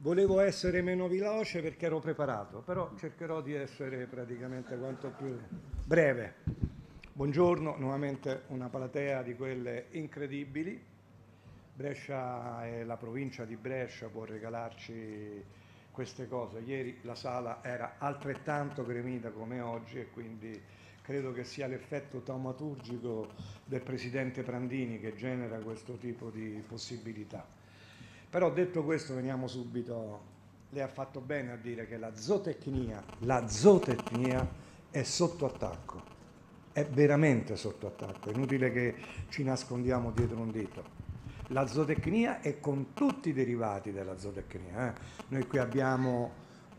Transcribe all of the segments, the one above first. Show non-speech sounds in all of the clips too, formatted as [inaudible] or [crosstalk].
Volevo essere meno veloce perché ero preparato, però cercherò di essere praticamente quanto più breve. Buongiorno, nuovamente una platea di quelle incredibili. Brescia e la provincia di Brescia può regalarci queste cose. Ieri la sala era altrettanto gremita come oggi e quindi credo che sia l'effetto taumaturgico del presidente Prandini che genera questo tipo di possibilità. Però detto questo veniamo subito, lei ha fatto bene a dire che la zootecnia, la zootecnia è sotto attacco, è veramente sotto attacco, è inutile che ci nascondiamo dietro un dito. La zootecnia è con tutti i derivati della zootecnia. Eh. Noi qui abbiamo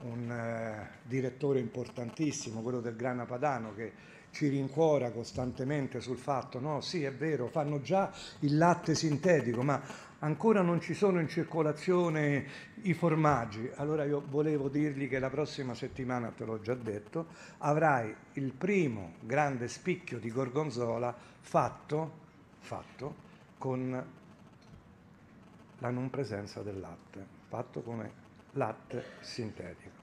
un eh, direttore importantissimo, quello del Grana Padano, che ci rincuora costantemente sul fatto, no, sì è vero, fanno già il latte sintetico, ma ancora non ci sono in circolazione i formaggi. Allora io volevo dirgli che la prossima settimana, te l'ho già detto, avrai il primo grande spicchio di gorgonzola fatto, fatto con la non presenza del latte, fatto come latte sintetico.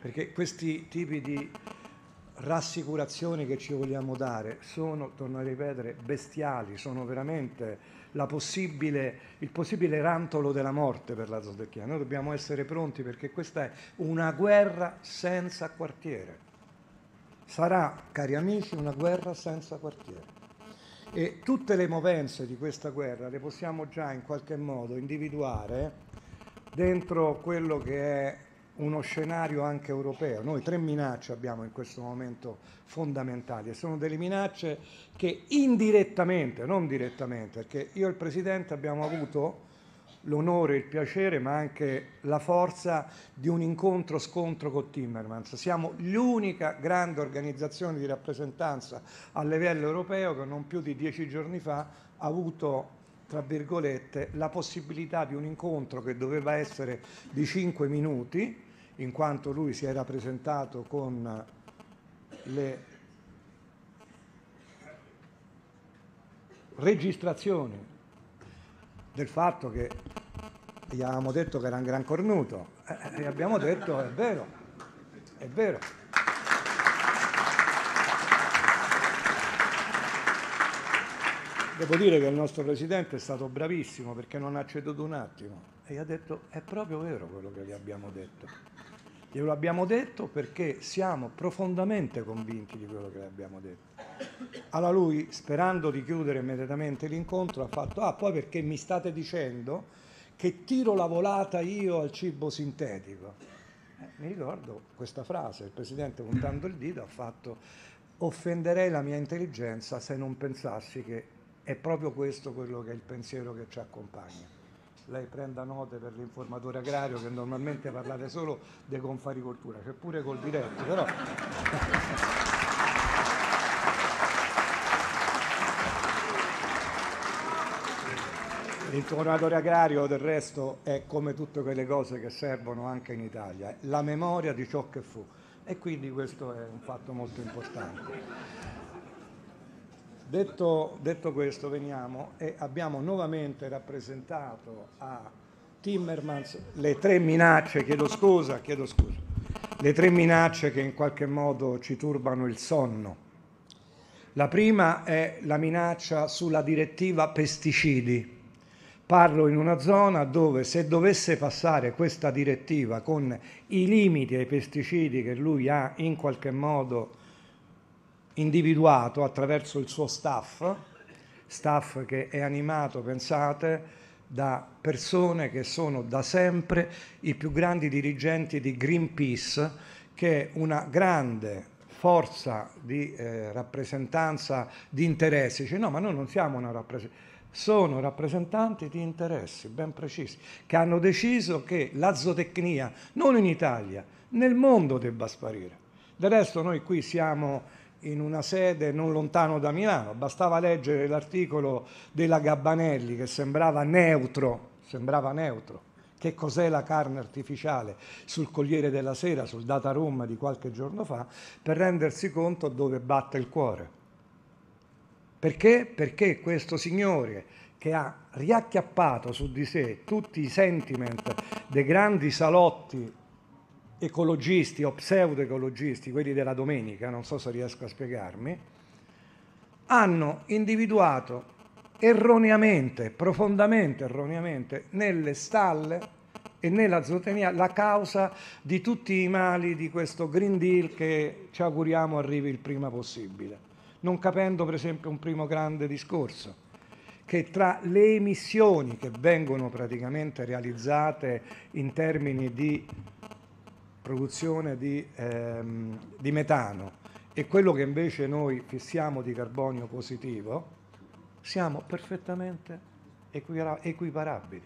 Perché questi tipi di rassicurazioni che ci vogliamo dare sono, torno a ripetere, bestiali, sono veramente possibile, il possibile rantolo della morte per la Zodecchia. Noi dobbiamo essere pronti perché questa è una guerra senza quartiere. Sarà, cari amici, una guerra senza quartiere. E tutte le movenze di questa guerra le possiamo già in qualche modo individuare dentro quello che è uno scenario anche europeo. Noi tre minacce abbiamo in questo momento fondamentali e sono delle minacce che indirettamente, non direttamente, perché io e il Presidente abbiamo avuto l'onore, il piacere, ma anche la forza di un incontro-scontro con Timmermans. Siamo l'unica grande organizzazione di rappresentanza a livello europeo che non più di dieci giorni fa ha avuto tra virgolette, la possibilità di un incontro che doveva essere di 5 minuti, in quanto lui si era presentato con le registrazioni del fatto che gli avevamo detto che era un gran cornuto eh, e abbiamo detto è vero, è vero. Devo dire che il nostro presidente è stato bravissimo perché non ha ceduto un attimo e gli ha detto è proprio vero quello che gli abbiamo detto. Glielo abbiamo detto perché siamo profondamente convinti di quello che le abbiamo detto. Allora lui, sperando di chiudere immediatamente l'incontro, ha fatto, ah poi perché mi state dicendo che tiro la volata io al cibo sintetico. Eh, mi ricordo questa frase, il Presidente puntando il dito ha fatto, offenderei la mia intelligenza se non pensassi che è proprio questo quello che è il pensiero che ci accompagna lei prenda note per l'informatore agrario che normalmente parlate solo di confaricoltura, c'è pure col diretto, però... L'informatore agrario del resto è come tutte quelle cose che servono anche in Italia, la memoria di ciò che fu e quindi questo è un fatto molto importante. Detto, detto, questo veniamo e abbiamo nuovamente rappresentato a Timmermans le tre minacce, chiedo scusa, chiedo scusa, le tre minacce che in qualche modo ci turbano il sonno. La prima è la minaccia sulla direttiva pesticidi. Parlo in una zona dove se dovesse passare questa direttiva con i limiti ai pesticidi che lui ha in qualche modo individuato attraverso il suo staff, staff che è animato, pensate, da persone che sono da sempre i più grandi dirigenti di Greenpeace, che è una grande forza di eh, rappresentanza di interessi. Dice no, ma noi non siamo una rappresentanza sono rappresentanti di interessi ben precisi che hanno deciso che la zootecnia non in Italia, nel mondo debba sparire. Del resto noi qui siamo in una sede non lontano da Milano, bastava leggere l'articolo della Gabbanelli che sembrava neutro, sembrava neutro, che cos'è la carne artificiale sul Corriere della Sera, sul Data Room di qualche giorno fa, per rendersi conto dove batte il cuore. Perché? Perché questo signore che ha riacchiappato su di sé tutti i sentiment dei grandi salotti ecologisti o pseudoecologisti, quelli della domenica, non so se riesco a spiegarmi, hanno individuato erroneamente, profondamente erroneamente, nelle stalle e nella zootecnia la causa di tutti i mali di questo Green Deal che ci auguriamo arrivi il prima possibile, non capendo per esempio un primo grande discorso che tra le emissioni che vengono praticamente realizzate in termini di produzione di, ehm, di metano e quello che invece noi fissiamo di carbonio positivo, siamo perfettamente equiparabili.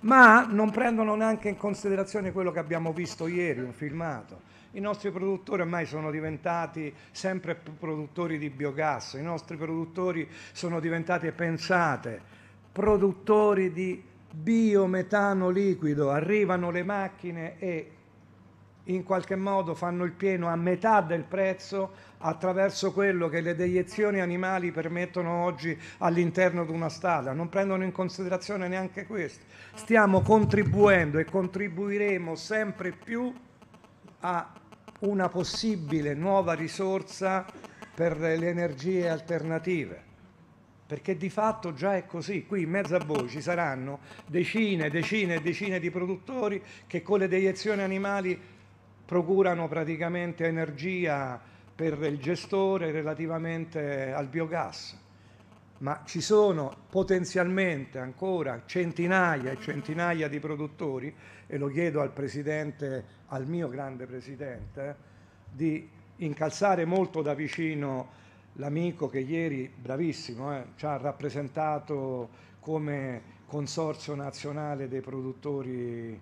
Ma non prendono neanche in considerazione quello che abbiamo visto ieri, un filmato. I nostri produttori ormai sono diventati sempre più produttori di biogas, i nostri produttori sono diventati, pensate, produttori di biometano liquido, arrivano le macchine e in qualche modo fanno il pieno a metà del prezzo attraverso quello che le deiezioni animali permettono oggi all'interno di una stalla. Non prendono in considerazione neanche questo. Stiamo contribuendo e contribuiremo sempre più a una possibile nuova risorsa per le energie alternative perché di fatto già è così. Qui in mezzo a voi ci saranno decine e decine e decine di produttori che con le deiezioni animali procurano praticamente energia per il gestore relativamente al biogas ma ci sono potenzialmente ancora centinaia e centinaia di produttori, e lo chiedo al Presidente, al mio grande Presidente, di incalzare molto da vicino l'amico che ieri, bravissimo, eh, ci ha rappresentato come Consorzio Nazionale dei Produttori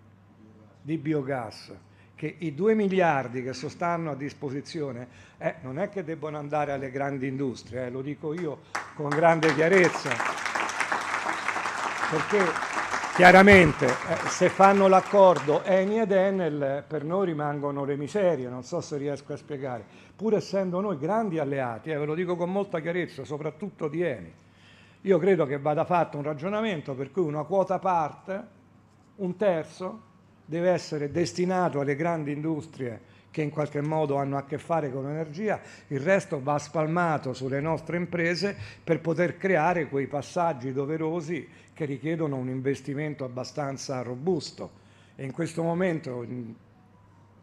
di Biogas che i 2 miliardi che sostanno a disposizione eh, non è che debbano andare alle grandi industrie, eh, lo dico io con grande chiarezza, perché chiaramente eh, se fanno l'accordo Eni ed Enel eh, per noi rimangono le miserie, non so se riesco a spiegare, pur essendo noi grandi alleati, eh, ve lo dico con molta chiarezza, soprattutto di Eni. Io credo che vada fatto un ragionamento per cui una quota parte, un terzo, deve essere destinato alle grandi industrie che in qualche modo hanno a che fare con l'energia, il resto va spalmato sulle nostre imprese per poter creare quei passaggi doverosi che richiedono un investimento abbastanza robusto. E in questo momento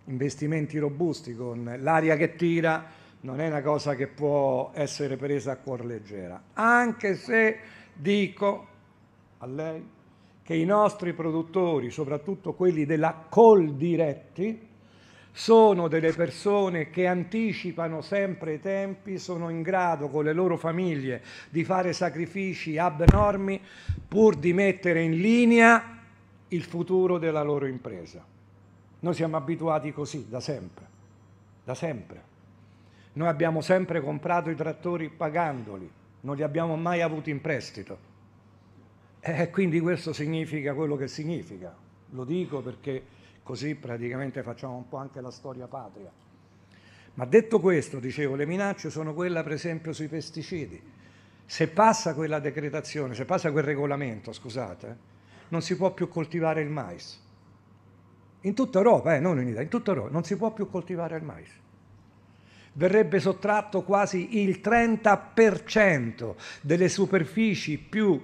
investimenti robusti con l'aria che tira non è una cosa che può essere presa a cuor leggera, anche se dico a lei che i nostri produttori, soprattutto quelli della Col Diretti, sono delle persone che anticipano sempre i tempi, sono in grado con le loro famiglie di fare sacrifici abnormi pur di mettere in linea il futuro della loro impresa. Noi siamo abituati così da sempre, da sempre. Noi abbiamo sempre comprato i trattori pagandoli, non li abbiamo mai avuti in prestito. E eh, eh, quindi questo significa quello che significa. Lo dico perché così praticamente facciamo un po' anche la storia patria. Ma detto questo, dicevo, le minacce sono quella per esempio sui pesticidi. Se passa quella decretazione, se passa quel regolamento, scusate, eh, non si può più coltivare il mais. In tutta Europa, eh, non in Italia, in tutta Europa non si può più coltivare il mais. Verrebbe sottratto quasi il 30% delle superfici più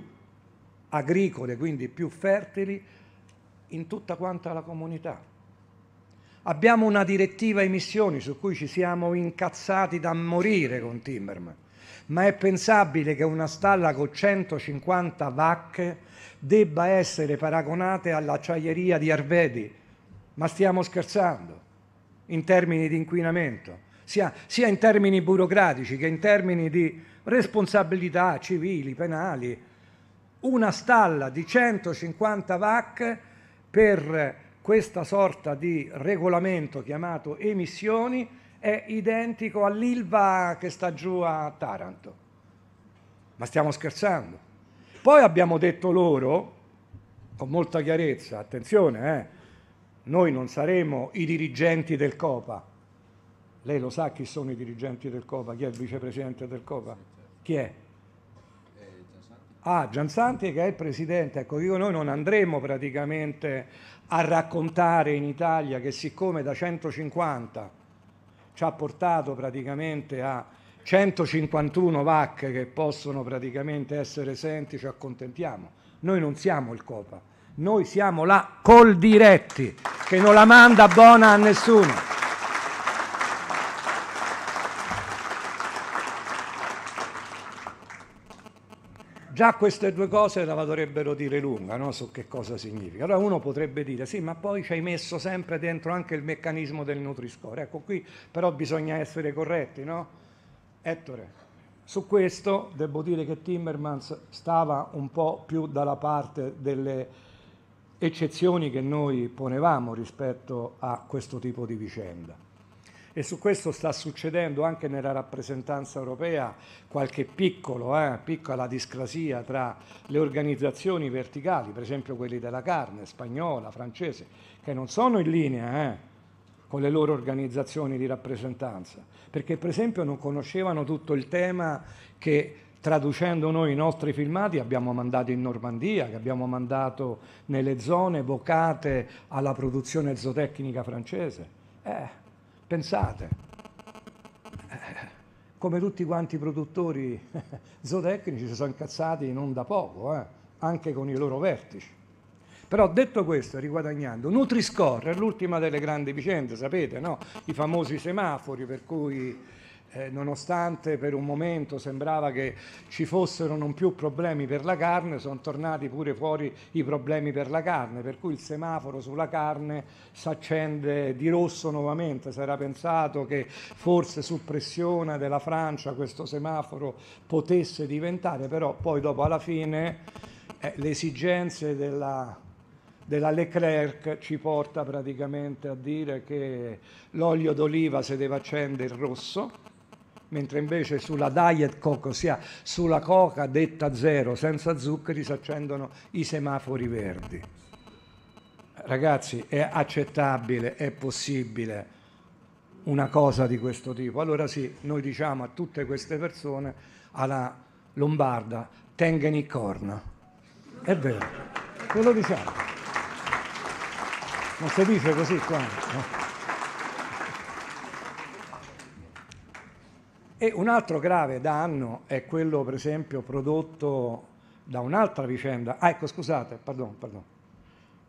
agricole, quindi più fertili, in tutta quanta la comunità. Abbiamo una direttiva emissioni su cui ci siamo incazzati da morire con Timmerman, ma è pensabile che una stalla con 150 vacche debba essere paragonata all'acciaieria di Arvedi? Ma stiamo scherzando in termini di inquinamento, sia, sia in termini burocratici che in termini di responsabilità civili, penali, una stalla di 150 VAC per questa sorta di regolamento chiamato emissioni è identico all'ILVA che sta giù a Taranto. Ma stiamo scherzando. Poi abbiamo detto loro, con molta chiarezza, attenzione, eh, noi non saremo i dirigenti del COPA. Lei lo sa chi sono i dirigenti del COPA, chi è il vicepresidente del COPA? Chi è? a ah, Giansanti che è il presidente. Ecco, io noi non andremo praticamente a raccontare in Italia che siccome da 150 ci ha portato praticamente a 151 vacche che possono praticamente essere esenti, ci accontentiamo. Noi non siamo il Copa, noi siamo la Coldiretti che non la manda buona a nessuno. Già queste due cose la dovrebbero dire lunga no? su che cosa significa. Allora uno potrebbe dire sì, ma poi ci hai messo sempre dentro anche il meccanismo del Nutri-Score. Ecco qui però bisogna essere corretti, no? Ettore. Su questo devo dire che Timmermans stava un po' più dalla parte delle eccezioni che noi ponevamo rispetto a questo tipo di vicenda e su questo sta succedendo anche nella rappresentanza europea qualche piccolo, eh, piccola discrasia tra le organizzazioni verticali, per esempio quelli della carne, spagnola, francese, che non sono in linea eh, con le loro organizzazioni di rappresentanza, perché per esempio non conoscevano tutto il tema che traducendo noi i nostri filmati abbiamo mandato in Normandia, che abbiamo mandato nelle zone vocate alla produzione zootecnica francese. Eh, Pensate, eh, come tutti quanti i produttori [laughs] zootecnici si sono incazzati non da poco, eh? anche con i loro vertici. Però detto questo, riguadagnando, Nutri-Score è l'ultima delle grandi vicende, sapete, no? I famosi semafori per cui eh, nonostante per un momento sembrava che ci fossero non più problemi per la carne, sono tornati pure fuori i problemi per la carne, per cui il semaforo sulla carne si accende di rosso nuovamente, si era pensato che forse su pressione della Francia questo semaforo potesse diventare, però poi dopo alla fine eh, le esigenze della della Leclerc ci porta praticamente a dire che l'olio d'oliva si deve accendere il rosso, mentre invece sulla diet coca, ossia sulla coca detta zero, senza zuccheri, si accendono i semafori verdi. Ragazzi, è accettabile, è possibile una cosa di questo tipo. Allora sì, noi diciamo a tutte queste persone, alla Lombarda, tengan i corna. È vero, ve diciamo. Non si dice così qua. No? E un altro grave danno è quello, per esempio, prodotto da un'altra vicenda. Ah, ecco, scusate, pardon, pardon.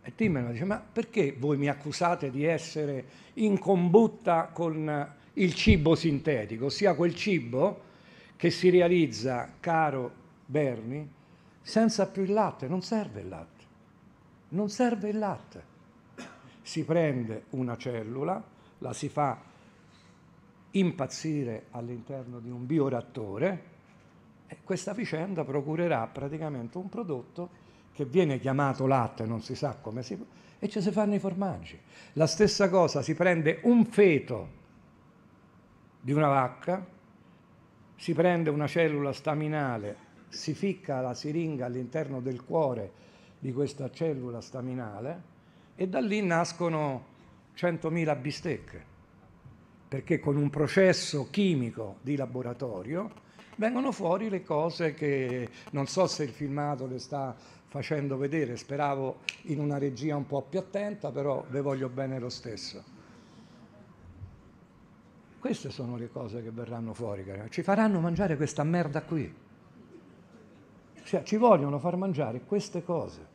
E Timmerman dice, ma perché voi mi accusate di essere in combutta con il cibo sintetico, ossia quel cibo che si realizza, caro Berni, senza più il latte, non serve il latte, non serve il latte. Si prende una cellula, la si fa impazzire all'interno di un bioreattore, questa vicenda procurerà praticamente un prodotto che viene chiamato latte, non si sa come si... e ci si fanno i formaggi. La stessa cosa, si prende un feto di una vacca, si prende una cellula staminale, si ficca la siringa all'interno del cuore di questa cellula staminale e da lì nascono 100.000 bistecche perché con un processo chimico di laboratorio vengono fuori le cose che non so se il filmato le sta facendo vedere, speravo in una regia un po' più attenta, però ve voglio bene lo stesso. Queste sono le cose che verranno fuori, cara. ci faranno mangiare questa merda qui. Cioè, ci vogliono far mangiare queste cose.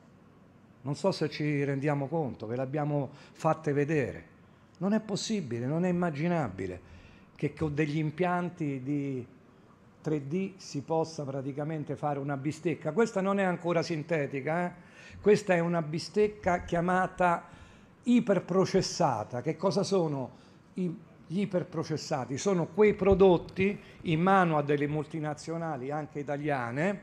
Non so se ci rendiamo conto, ve le abbiamo fatte vedere. Non è possibile, non è immaginabile che con degli impianti di 3D si possa praticamente fare una bistecca. Questa non è ancora sintetica, eh? questa è una bistecca chiamata iperprocessata. Che cosa sono i, gli iperprocessati? Sono quei prodotti in mano a delle multinazionali, anche italiane,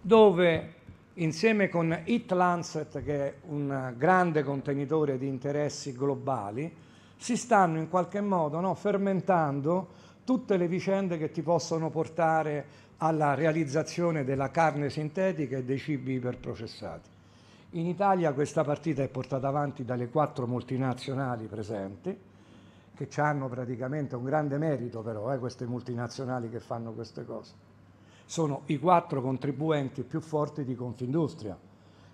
dove insieme con It Lancet, che è un grande contenitore di interessi globali, si stanno in qualche modo no, fermentando tutte le vicende che ti possono portare alla realizzazione della carne sintetica e dei cibi iperprocessati. In Italia questa partita è portata avanti dalle quattro multinazionali presenti, che hanno praticamente un grande merito però, eh, queste multinazionali che fanno queste cose. Sono i quattro contribuenti più forti di Confindustria,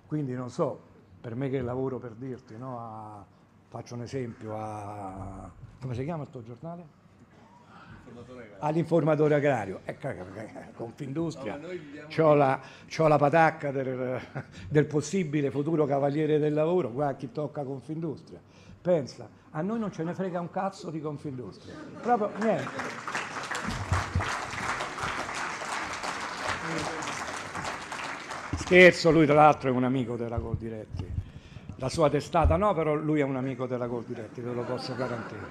quindi non so, per me che lavoro per dirti, no, a faccio un esempio a... come si chiama il tuo giornale? all'informatore agrario. Ecco, Confindustria, no, ho, la, la, patacca del, del, possibile futuro cavaliere del lavoro, guarda chi tocca Confindustria. Pensa, a noi non ce ne frega un cazzo di Confindustria, proprio niente. Scherzo, lui tra l'altro è un amico della Coldiretti. La sua testata no, però lui è un amico della Gold Diretti, ve lo posso garantire.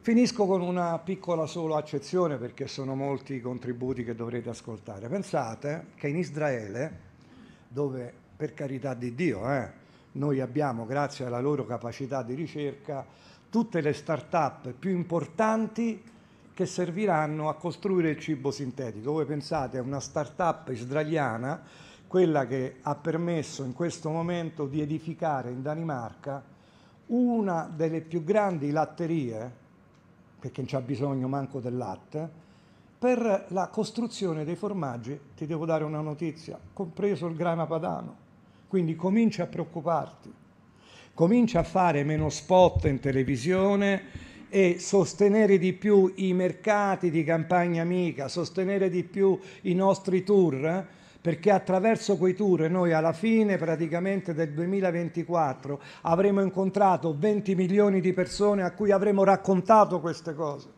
Finisco con una piccola solo accezione perché sono molti i contributi che dovrete ascoltare. Pensate che in Israele, dove per carità di Dio eh, noi abbiamo, grazie alla loro capacità di ricerca, tutte le start-up più importanti che serviranno a costruire il cibo sintetico. Voi pensate a una start-up israeliana quella che ha permesso in questo momento di edificare in Danimarca una delle più grandi latterie, perché non c'è bisogno manco del latte, per la costruzione dei formaggi, ti devo dare una notizia, compreso il grana padano. Quindi comincia a preoccuparti, comincia a fare meno spot in televisione e sostenere di più i mercati di campagna amica, sostenere di più i nostri tour perché attraverso quei tour noi alla fine praticamente del 2024 avremo incontrato 20 milioni di persone a cui avremo raccontato queste cose.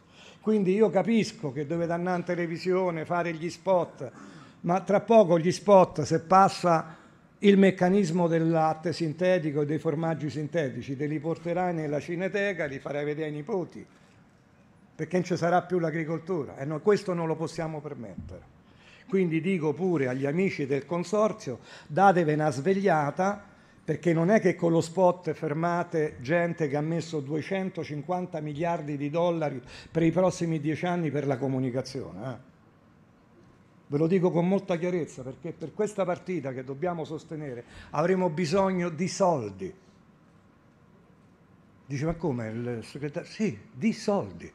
Quindi io capisco che dove danno in televisione, fare gli spot, ma tra poco gli spot, se passa il meccanismo del latte sintetico e dei formaggi sintetici, te li porterai nella cineteca, e li farai vedere ai nipoti, perché non ci sarà più l'agricoltura e noi questo non lo possiamo permettere. Quindi dico pure agli amici del consorzio, datevi una svegliata perché non è che con lo spot fermate gente che ha messo 250 miliardi di dollari per i prossimi dieci anni per la comunicazione. Eh? Ve lo dico con molta chiarezza perché per questa partita che dobbiamo sostenere avremo bisogno di soldi. Dice ma come il segretario? Sì, di soldi.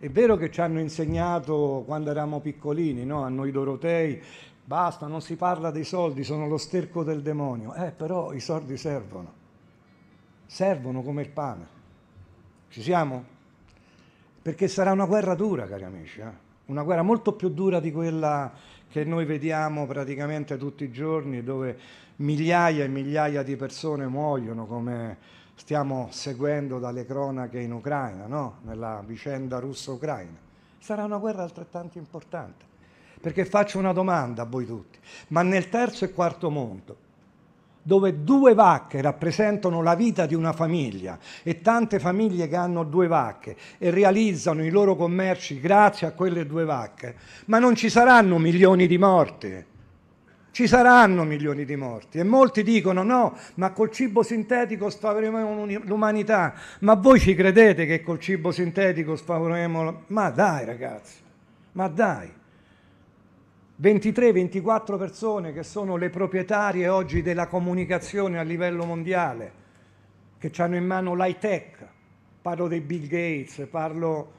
È vero che ci hanno insegnato quando eravamo piccolini, no? a noi dorotei, basta, non si parla dei soldi, sono lo sterco del demonio. Eh, però i soldi servono, servono come il pane. Ci siamo? Perché sarà una guerra dura, cari amici, eh? una guerra molto più dura di quella che noi vediamo praticamente tutti i giorni, dove migliaia e migliaia di persone muoiono come stiamo seguendo dalle cronache in Ucraina, no? nella vicenda russo-ucraina. Sarà una guerra altrettanto importante. Perché faccio una domanda a voi tutti, ma nel terzo e quarto mondo, dove due vacche rappresentano la vita di una famiglia e tante famiglie che hanno due vacche e realizzano i loro commerci grazie a quelle due vacche, ma non ci saranno milioni di morti ci saranno milioni di morti e molti dicono no, ma col cibo sintetico sfavoremo l'umanità. Ma voi ci credete che col cibo sintetico sfavoremo l'umanità? Ma dai ragazzi, ma dai. 23-24 persone che sono le proprietarie oggi della comunicazione a livello mondiale, che hanno in mano l'high tech, parlo dei Bill Gates, parlo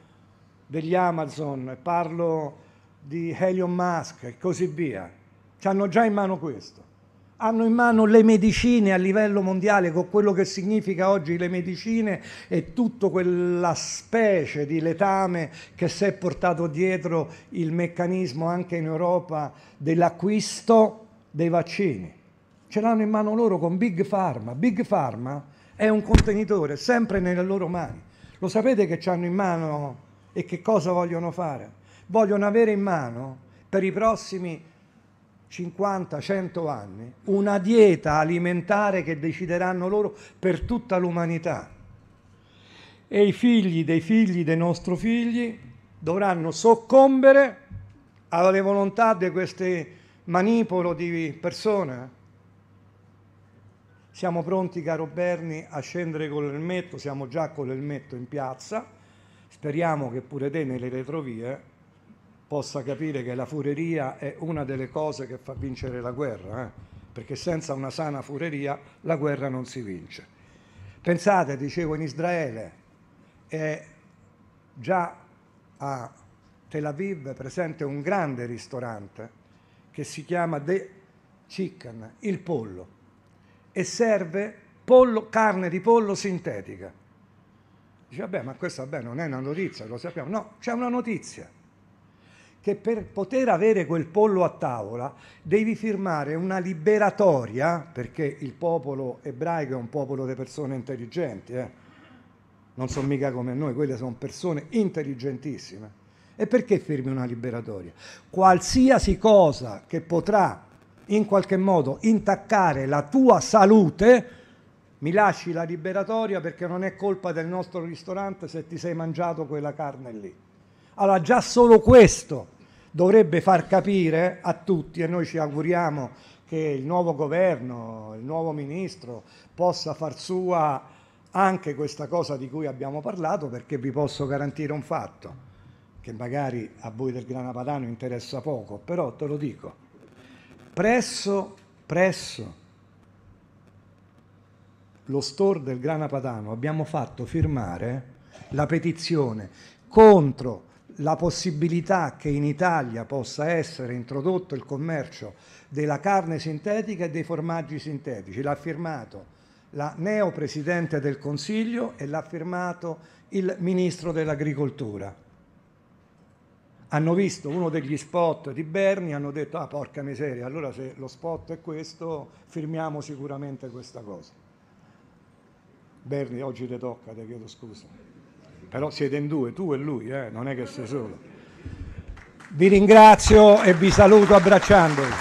degli Amazon, parlo di Elon Musk e così via ci hanno già in mano questo. Hanno in mano le medicine a livello mondiale, con quello che significa oggi le medicine e tutta quella specie di letame che si è portato dietro il meccanismo anche in Europa dell'acquisto dei vaccini. Ce l'hanno in mano loro con Big Pharma. Big Pharma è un contenitore, sempre nelle loro mani. Lo sapete che ci hanno in mano e che cosa vogliono fare? Vogliono avere in mano per i prossimi 50, 100 anni, una dieta alimentare che decideranno loro per tutta l'umanità. E i figli dei figli dei nostri figli dovranno soccombere alle volontà di queste manipolo di persone. Siamo pronti, caro Berni, a scendere con l'elmetto, siamo già con l'elmetto in piazza, speriamo che pure te nelle retrovie possa capire che la fureria è una delle cose che fa vincere la guerra, eh? perché senza una sana fureria la guerra non si vince. Pensate, dicevo, in Israele è già a Tel Aviv presente un grande ristorante che si chiama The Chicken, il pollo, e serve pollo, carne di pollo sintetica. Dice, vabbè, ma questa vabbè, non è una notizia, lo sappiamo. No, c'è una notizia che per poter avere quel pollo a tavola devi firmare una liberatoria, perché il popolo ebraico è un popolo di persone intelligenti, eh? non sono mica come noi, quelle sono persone intelligentissime. E perché firmi una liberatoria? Qualsiasi cosa che potrà in qualche modo intaccare la tua salute, mi lasci la liberatoria perché non è colpa del nostro ristorante se ti sei mangiato quella carne lì. Allora già solo questo dovrebbe far capire a tutti, e noi ci auguriamo che il nuovo governo, il nuovo ministro possa far sua anche questa cosa di cui abbiamo parlato, perché vi posso garantire un fatto che magari a voi del Grana Padano interessa poco, però te lo dico. Presso, presso lo store del Grana Padano abbiamo fatto firmare la petizione contro la possibilità che in Italia possa essere introdotto il commercio della carne sintetica e dei formaggi sintetici. L'ha firmato la neo Presidente del Consiglio e l'ha firmato il Ministro dell'Agricoltura. Hanno visto uno degli spot di Berni, e hanno detto ah porca miseria, allora se lo spot è questo firmiamo sicuramente questa cosa. Berni, oggi ti tocca, ti chiedo scusa però siete in due, tu e lui, eh? non è che sei solo. Vi ringrazio e vi saluto abbracciandovi.